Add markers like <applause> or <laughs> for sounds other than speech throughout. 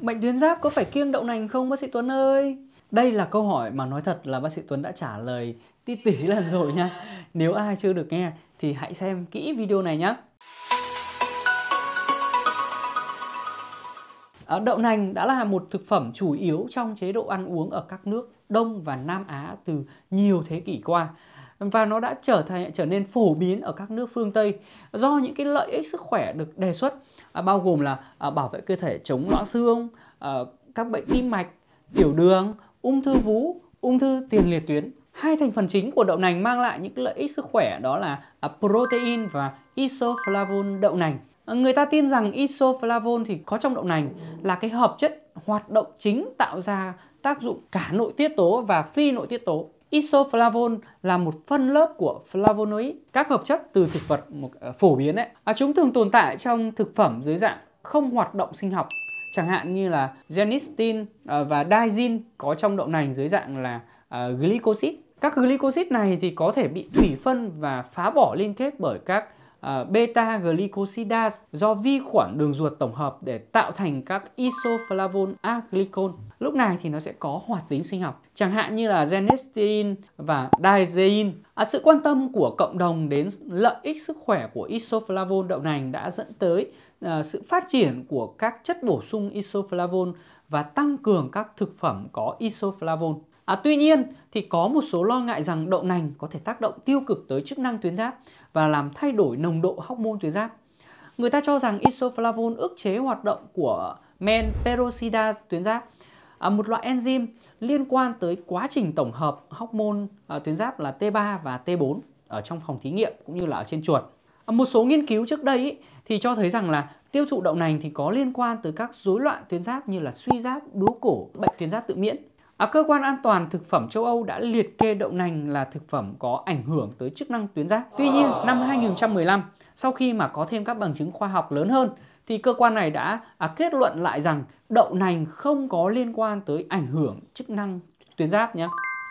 Bệnh tuyến giáp có phải kiêng đậu nành không bác sĩ Tuấn ơi? Đây là câu hỏi mà nói thật là bác sĩ Tuấn đã trả lời tí tí <laughs> lần rồi nha. Nếu ai chưa được nghe thì hãy xem kỹ video này nhé. À, đậu nành đã là một thực phẩm chủ yếu trong chế độ ăn uống ở các nước Đông và Nam Á từ nhiều thế kỷ qua và nó đã trở thành trở nên phổ biến ở các nước phương Tây do những cái lợi ích sức khỏe được đề xuất à, bao gồm là à, bảo vệ cơ thể chống loãng xương, à, các bệnh tim mạch, tiểu đường, ung thư vú, ung thư tiền liệt tuyến. Hai thành phần chính của đậu nành mang lại những lợi ích sức khỏe đó là protein và isoflavone đậu nành. Người ta tin rằng isoflavone thì có trong đậu nành là cái hợp chất hoạt động chính tạo ra tác dụng cả nội tiết tố và phi nội tiết tố Isoflavone là một phân lớp của flavonoid, các hợp chất từ thực vật một, ờ, phổ biến đấy. À, chúng thường tồn tại trong thực phẩm dưới dạng không hoạt động sinh học, chẳng hạn như là genistein ờ, và daizin có trong đậu nành dưới dạng là ờ, glycosid. Các glycosid này thì có thể bị thủy phân và phá bỏ liên kết bởi các À, beta glycosidase do vi khuẩn đường ruột tổng hợp để tạo thành các isoflavone aglycone. Lúc này thì nó sẽ có hoạt tính sinh học, chẳng hạn như là genistein và diazein. À, sự quan tâm của cộng đồng đến lợi ích sức khỏe của isoflavone đậu nành đã dẫn tới uh, sự phát triển của các chất bổ sung isoflavone và tăng cường các thực phẩm có isoflavone. À, tuy nhiên thì có một số lo ngại rằng đậu nành có thể tác động tiêu cực tới chức năng tuyến giáp và làm thay đổi nồng độ hormone tuyến giáp. Người ta cho rằng isoflavone ức chế hoạt động của men peroxida tuyến giáp, à, một loại enzyme liên quan tới quá trình tổng hợp hormone à, tuyến giáp là T3 và T4 ở trong phòng thí nghiệm cũng như là ở trên chuột. À, một số nghiên cứu trước đây ý, thì cho thấy rằng là tiêu thụ đậu nành thì có liên quan tới các rối loạn tuyến giáp như là suy giáp, bướu cổ, bệnh tuyến giáp tự miễn. À, cơ quan an toàn thực phẩm châu Âu đã liệt kê đậu nành là thực phẩm có ảnh hưởng tới chức năng tuyến giáp. Tuy nhiên, năm 2015, sau khi mà có thêm các bằng chứng khoa học lớn hơn, thì cơ quan này đã à, kết luận lại rằng đậu nành không có liên quan tới ảnh hưởng chức năng tuyến giáp nhé.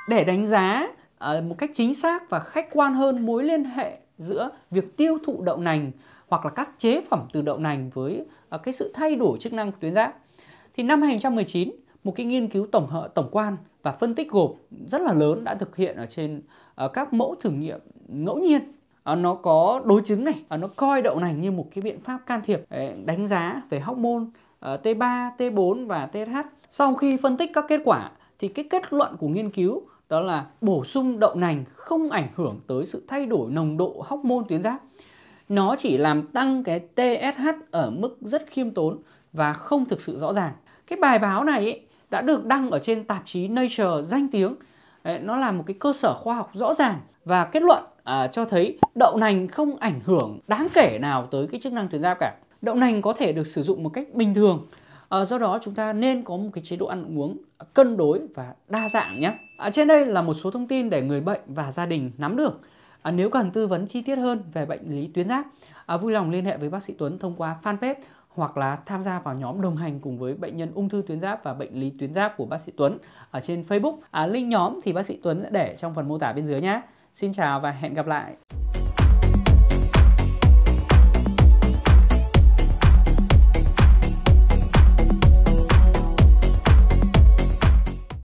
Để đánh giá à, một cách chính xác và khách quan hơn mối liên hệ giữa việc tiêu thụ đậu nành hoặc là các chế phẩm từ đậu nành với à, cái sự thay đổi chức năng tuyến giáp thì năm 2019 một cái nghiên cứu tổng hợp tổng quan và phân tích gộp rất là lớn đã thực hiện ở trên ờ, các mẫu thử nghiệm ngẫu nhiên ờ, nó có đối chứng này ờ, nó coi đậu nành như một cái biện pháp can thiệp đánh giá về hormone T3, T4 và TH. Sau khi phân tích các kết quả thì cái kết luận của nghiên cứu đó là bổ sung đậu nành không ảnh hưởng tới sự thay đổi nồng độ hormone tuyến giáp. Nó chỉ làm tăng cái TSH ở mức rất khiêm tốn và không thực sự rõ ràng. Cái bài báo này ấy, đã được đăng ở trên tạp chí Nature danh tiếng. nó là một cái cơ sở khoa học rõ ràng và kết luận à, cho thấy đậu nành không ảnh hưởng đáng kể nào tới cái chức năng tuyến giáp cả. Đậu nành có thể được sử dụng một cách bình thường. À, do đó chúng ta nên có một cái chế độ ăn uống cân đối và đa dạng nhé. À, trên đây là một số thông tin để người bệnh và gia đình nắm được. À, nếu cần tư vấn chi tiết hơn về bệnh lý tuyến giáp, à, vui lòng liên hệ với bác sĩ Tuấn thông qua fanpage hoặc là tham gia vào nhóm đồng hành cùng với bệnh nhân ung thư tuyến giáp và bệnh lý tuyến giáp của bác sĩ Tuấn ở trên Facebook. À, link nhóm thì bác sĩ Tuấn sẽ để trong phần mô tả bên dưới nhé. Xin chào và hẹn gặp lại.